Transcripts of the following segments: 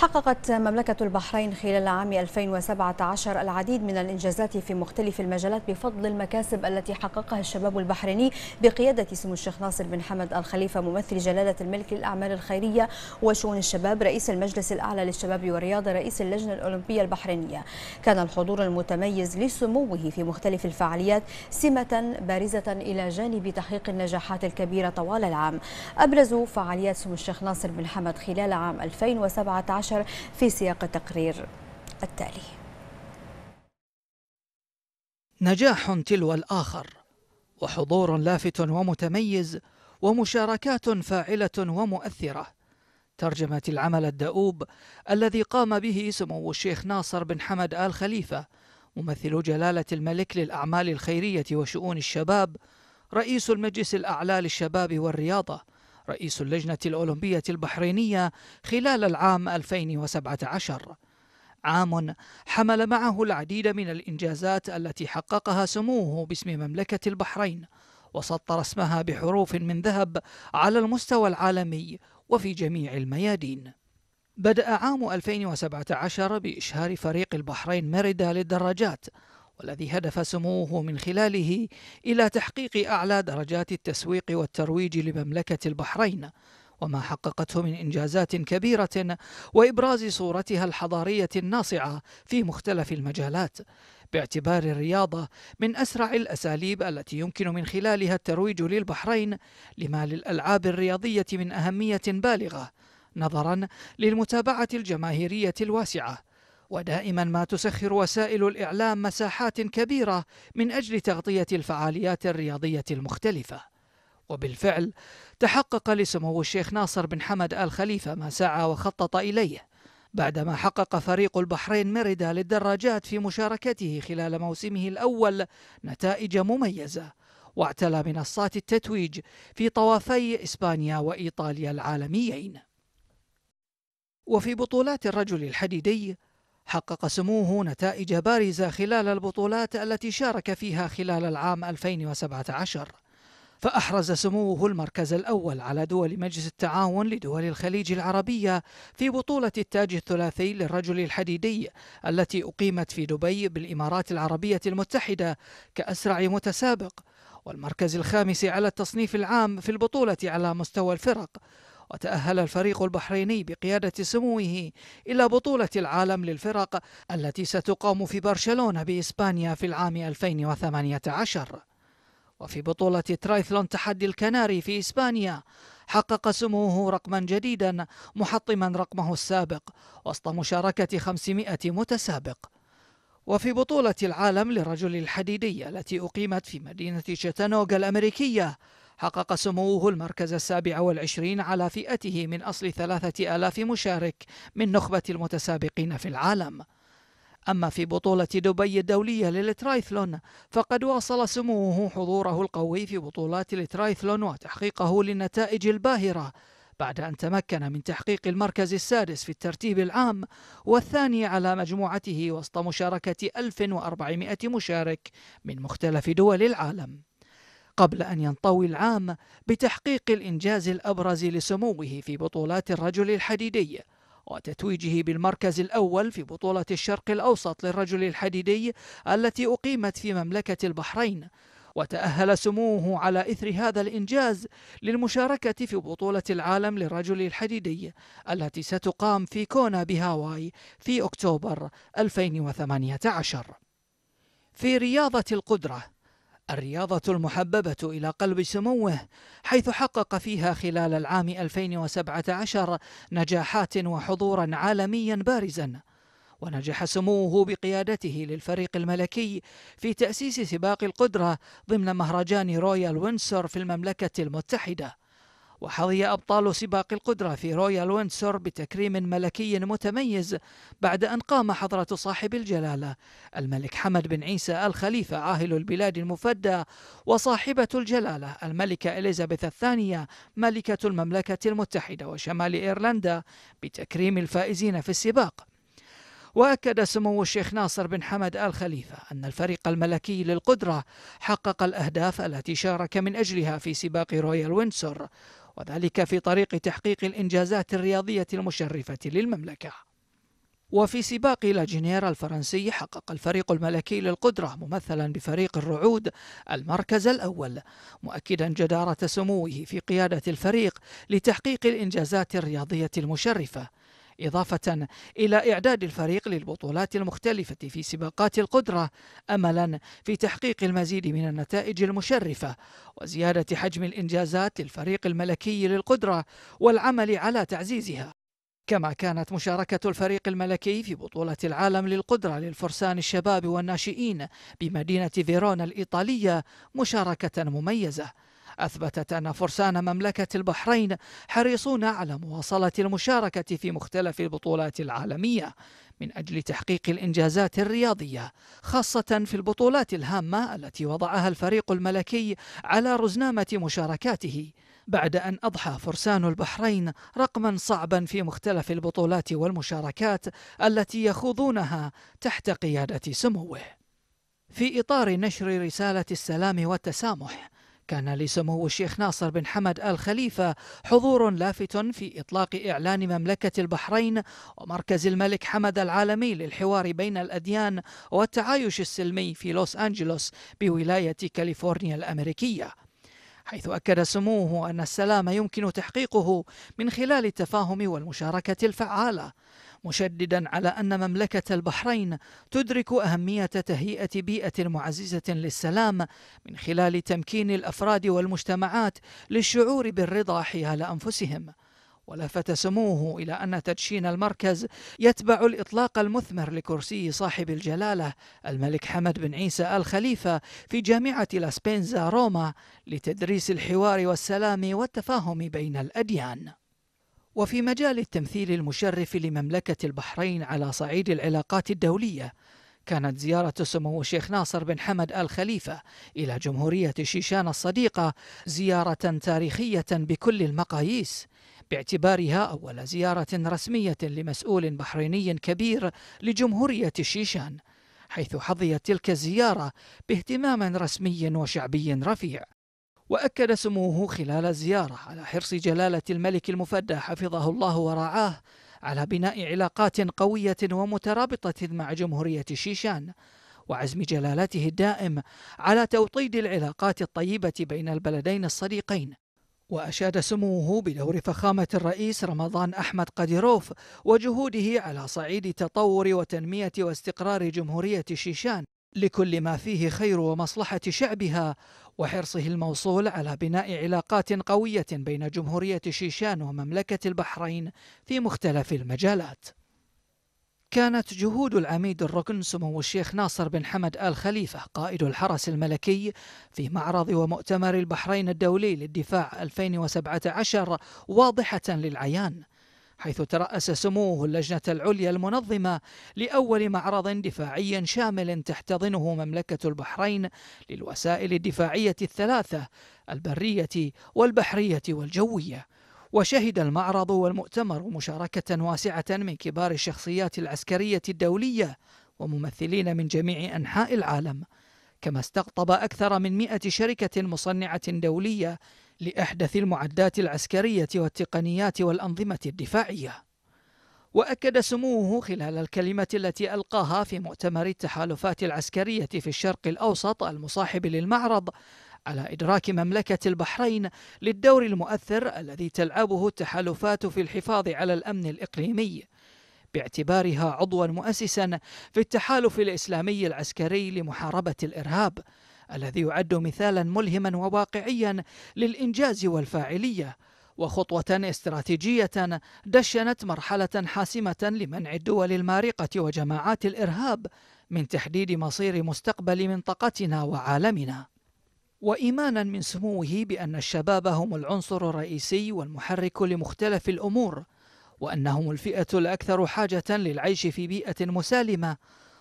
حققت مملكة البحرين خلال عام 2017 العديد من الإنجازات في مختلف المجالات بفضل المكاسب التي حققها الشباب البحريني بقيادة سمو الشيخ ناصر بن حمد الخليفة ممثل جلالة الملك للأعمال الخيرية وشؤون الشباب رئيس المجلس الأعلى للشباب والرياضة رئيس اللجنة الأولمبية البحرينية كان الحضور المتميز لسموه في مختلف الفعاليات سمة بارزة إلى جانب تحقيق النجاحات الكبيرة طوال العام أبرز فعاليات سمو الشيخ ناصر بن حمد خلال عام 2017 عشر في سياق التقرير التالي نجاح تلو الآخر وحضور لافت ومتميز ومشاركات فاعلة ومؤثرة ترجمت العمل الدؤوب الذي قام به سمو الشيخ ناصر بن حمد آل خليفة ممثل جلالة الملك للأعمال الخيرية وشؤون الشباب رئيس المجلس الأعلى للشباب والرياضة رئيس اللجنة الأولمبية البحرينية خلال العام 2017 عام حمل معه العديد من الإنجازات التي حققها سموه باسم مملكة البحرين وسطر اسمها بحروف من ذهب على المستوى العالمي وفي جميع الميادين بدأ عام 2017 بإشهار فريق البحرين ميريدا للدراجات والذي هدف سموه من خلاله إلى تحقيق أعلى درجات التسويق والترويج لمملكة البحرين وما حققته من إنجازات كبيرة وإبراز صورتها الحضارية الناصعة في مختلف المجالات باعتبار الرياضة من أسرع الأساليب التي يمكن من خلالها الترويج للبحرين لما للألعاب الرياضية من أهمية بالغة نظرا للمتابعة الجماهيرية الواسعة ودائما ما تسخر وسائل الإعلام مساحات كبيرة من أجل تغطية الفعاليات الرياضية المختلفة وبالفعل تحقق لسمو الشيخ ناصر بن حمد آل خليفة ما سعى وخطط إليه بعدما حقق فريق البحرين ميريدا للدراجات في مشاركته خلال موسمه الأول نتائج مميزة واعتلى منصات التتويج في طوافي إسبانيا وإيطاليا العالميين وفي بطولات الرجل الحديدي حقق سموه نتائج بارزة خلال البطولات التي شارك فيها خلال العام 2017 فأحرز سموه المركز الأول على دول مجلس التعاون لدول الخليج العربية في بطولة التاج الثلاثي للرجل الحديدي التي أقيمت في دبي بالإمارات العربية المتحدة كأسرع متسابق والمركز الخامس على التصنيف العام في البطولة على مستوى الفرق وتأهل الفريق البحريني بقيادة سموه إلى بطولة العالم للفرق التي ستقام في برشلونة بإسبانيا في العام 2018 وفي بطولة ترايثلون تحدي الكناري في إسبانيا حقق سموه رقما جديدا محطما رقمه السابق وسط مشاركة 500 متسابق وفي بطولة العالم للرجل الحديدي التي أقيمت في مدينة شتانوغا الأمريكية حقق سموه المركز السابع والعشرين على فئته من أصل ثلاثة آلاف مشارك من نخبة المتسابقين في العالم أما في بطولة دبي الدولية للترايثلون فقد واصل سموه حضوره القوي في بطولات الترايثلون وتحقيقه للنتائج الباهرة بعد أن تمكن من تحقيق المركز السادس في الترتيب العام والثاني على مجموعته وسط مشاركة 1400 مشارك من مختلف دول العالم قبل أن ينطوي العام بتحقيق الإنجاز الأبرز لسموه في بطولات الرجل الحديدي وتتويجه بالمركز الأول في بطولة الشرق الأوسط للرجل الحديدي التي أقيمت في مملكة البحرين وتأهل سموه على إثر هذا الإنجاز للمشاركة في بطولة العالم للرجل الحديدي التي ستقام في كونا بهاواي في أكتوبر 2018 في رياضة القدرة الرياضة المحببة إلى قلب سموه حيث حقق فيها خلال العام 2017 نجاحات وحضورا عالميا بارزا ونجح سموه بقيادته للفريق الملكي في تأسيس سباق القدرة ضمن مهرجان رويال وينسور في المملكة المتحدة وحظي أبطال سباق القدرة في رويال ويندسور بتكريم ملكي متميز بعد أن قام حضرة صاحب الجلالة الملك حمد بن عيسى الخليفة عاهل البلاد المفدى وصاحبة الجلالة الملكة إليزابيث الثانية ملكة المملكة المتحدة وشمال إيرلندا بتكريم الفائزين في السباق وأكد سمو الشيخ ناصر بن حمد آل خليفة أن الفريق الملكي للقدرة حقق الأهداف التي شارك من أجلها في سباق رويال وينسور وذلك في طريق تحقيق الإنجازات الرياضية المشرفة للمملكة وفي سباق لاجينيرا الفرنسي حقق الفريق الملكي للقدرة ممثلا بفريق الرعود المركز الأول مؤكدا جدارة سموه في قيادة الفريق لتحقيق الإنجازات الرياضية المشرفة إضافة إلى إعداد الفريق للبطولات المختلفة في سباقات القدرة أملا في تحقيق المزيد من النتائج المشرفة وزيادة حجم الإنجازات للفريق الملكي للقدرة والعمل على تعزيزها كما كانت مشاركة الفريق الملكي في بطولة العالم للقدرة للفرسان الشباب والناشئين بمدينة فيرونا الإيطالية مشاركة مميزة أثبتت أن فرسان مملكة البحرين حريصون على مواصلة المشاركة في مختلف البطولات العالمية من أجل تحقيق الإنجازات الرياضية خاصة في البطولات الهامة التي وضعها الفريق الملكي على رزنامة مشاركاته بعد أن أضحى فرسان البحرين رقما صعبا في مختلف البطولات والمشاركات التي يخوضونها تحت قيادة سموه في إطار نشر رسالة السلام والتسامح كان لسمو الشيخ ناصر بن حمد آل خليفة حضور لافت في إطلاق إعلان مملكة البحرين ومركز الملك حمد العالمي للحوار بين الأديان والتعايش السلمي في لوس أنجلوس بولاية كاليفورنيا الأمريكية حيث أكد سموه أن السلام يمكن تحقيقه من خلال التفاهم والمشاركة الفعالة مشددا على أن مملكة البحرين تدرك أهمية تهيئة بيئة معززة للسلام من خلال تمكين الأفراد والمجتمعات للشعور بالرضا حيال أنفسهم ولفت سموه إلى أن تدشين المركز يتبع الإطلاق المثمر لكرسي صاحب الجلالة الملك حمد بن عيسى الخليفة في جامعة لاسبينزا روما لتدريس الحوار والسلام والتفاهم بين الأديان وفي مجال التمثيل المشرف لمملكة البحرين على صعيد العلاقات الدولية كانت زيارة سمو الشيخ ناصر بن حمد آل خليفة إلى جمهورية شيشان الصديقة زيارة تاريخية بكل المقاييس باعتبارها أول زيارة رسمية لمسؤول بحريني كبير لجمهورية الشيشان حيث حظيت تلك الزيارة باهتمام رسمي وشعبي رفيع وأكد سموه خلال زيارة على حرص جلالة الملك المفدى حفظه الله ورعاه على بناء علاقات قوية ومترابطة مع جمهورية شيشان وعزم جلالته الدائم على توطيد العلاقات الطيبة بين البلدين الصديقين وأشاد سموه بدور فخامة الرئيس رمضان أحمد قديروف وجهوده على صعيد تطور وتنمية واستقرار جمهورية شيشان لكل ما فيه خير ومصلحة شعبها وحرصه الموصول على بناء علاقات قوية بين جمهورية شيشان ومملكة البحرين في مختلف المجالات. كانت جهود العميد الركن سمو الشيخ ناصر بن حمد آل خليفة قائد الحرس الملكي في معرض ومؤتمر البحرين الدولي للدفاع 2017 واضحة للعيان حيث ترأس سموه اللجنة العليا المنظمة لأول معرض دفاعي شامل تحتضنه مملكة البحرين للوسائل الدفاعية الثلاثة البرية والبحرية والجوية وشهد المعرض والمؤتمر مشاركة واسعة من كبار الشخصيات العسكرية الدولية وممثلين من جميع أنحاء العالم كما استقطب أكثر من مئة شركة مصنعة دولية لأحدث المعدات العسكرية والتقنيات والأنظمة الدفاعية وأكد سموه خلال الكلمة التي ألقاها في مؤتمر التحالفات العسكرية في الشرق الأوسط المصاحب للمعرض على إدراك مملكة البحرين للدور المؤثر الذي تلعبه التحالفات في الحفاظ على الأمن الإقليمي باعتبارها عضوا مؤسسا في التحالف الإسلامي العسكري لمحاربة الإرهاب الذي يعد مثالا ملهما وواقعيا للإنجاز والفاعلية وخطوة استراتيجية دشنت مرحلة حاسمة لمنع الدول المارقة وجماعات الإرهاب من تحديد مصير مستقبل منطقتنا وعالمنا. وإيمانا من سموه بأن الشباب هم العنصر الرئيسي والمحرك لمختلف الأمور، وأنهم الفئة الأكثر حاجة للعيش في بيئة مسالمة،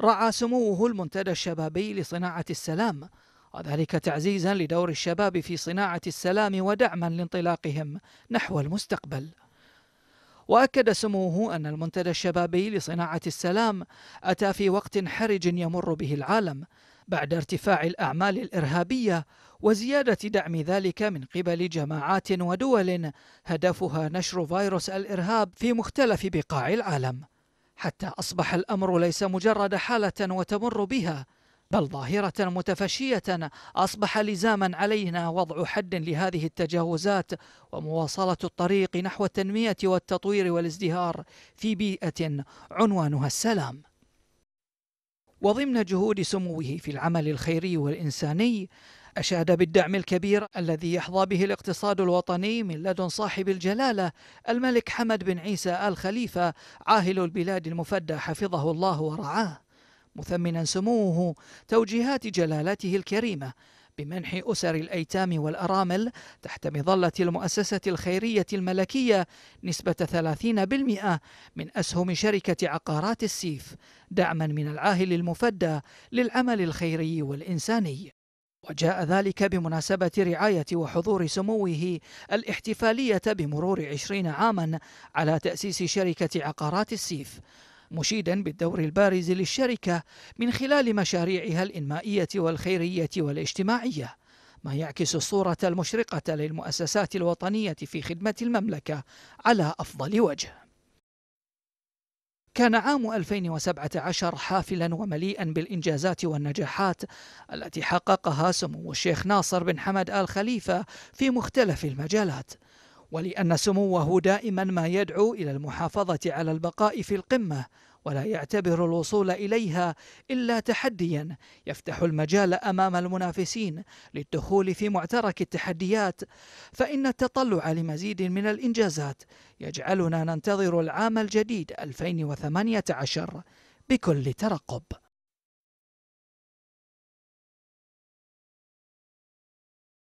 رعى سموه المنتدى الشبابي لصناعة السلام وذلك تعزيزا لدور الشباب في صناعة السلام ودعما لانطلاقهم نحو المستقبل وأكد سموه أن المنتدى الشبابي لصناعة السلام أتى في وقت حرج يمر به العالم بعد ارتفاع الأعمال الإرهابية وزيادة دعم ذلك من قبل جماعات ودول هدفها نشر فيروس الإرهاب في مختلف بقاع العالم حتى أصبح الأمر ليس مجرد حالة وتمر بها بل ظاهرة متفشية أصبح لزاما علينا وضع حد لهذه التجاوزات ومواصلة الطريق نحو التنمية والتطوير والازدهار في بيئة عنوانها السلام وضمن جهود سموه في العمل الخيري والإنساني أشاد بالدعم الكبير الذي يحظى به الاقتصاد الوطني من لدن صاحب الجلالة الملك حمد بن عيسى آل خليفة عاهل البلاد المفدى حفظه الله ورعاه مثمنا سموه توجيهات جلالته الكريمة بمنح أسر الأيتام والأرامل تحت مظلة المؤسسة الخيرية الملكية نسبة 30% من أسهم شركة عقارات السيف دعما من العاهل المفدى للعمل الخيري والإنساني وجاء ذلك بمناسبة رعاية وحضور سموه الاحتفالية بمرور عشرين عاما على تأسيس شركة عقارات السيف مشيدا بالدور البارز للشركة من خلال مشاريعها الإنمائية والخيرية والاجتماعية ما يعكس الصورة المشرقة للمؤسسات الوطنية في خدمة المملكة على أفضل وجه كان عام 2017 حافلا ومليئا بالإنجازات والنجاحات التي حققها سمو الشيخ ناصر بن حمد آل خليفة في مختلف المجالات ولأن سموه دائما ما يدعو إلى المحافظة على البقاء في القمة ولا يعتبر الوصول إليها إلا تحديا يفتح المجال أمام المنافسين للدخول في معترك التحديات فإن التطلع لمزيد من الإنجازات يجعلنا ننتظر العام الجديد 2018 بكل ترقب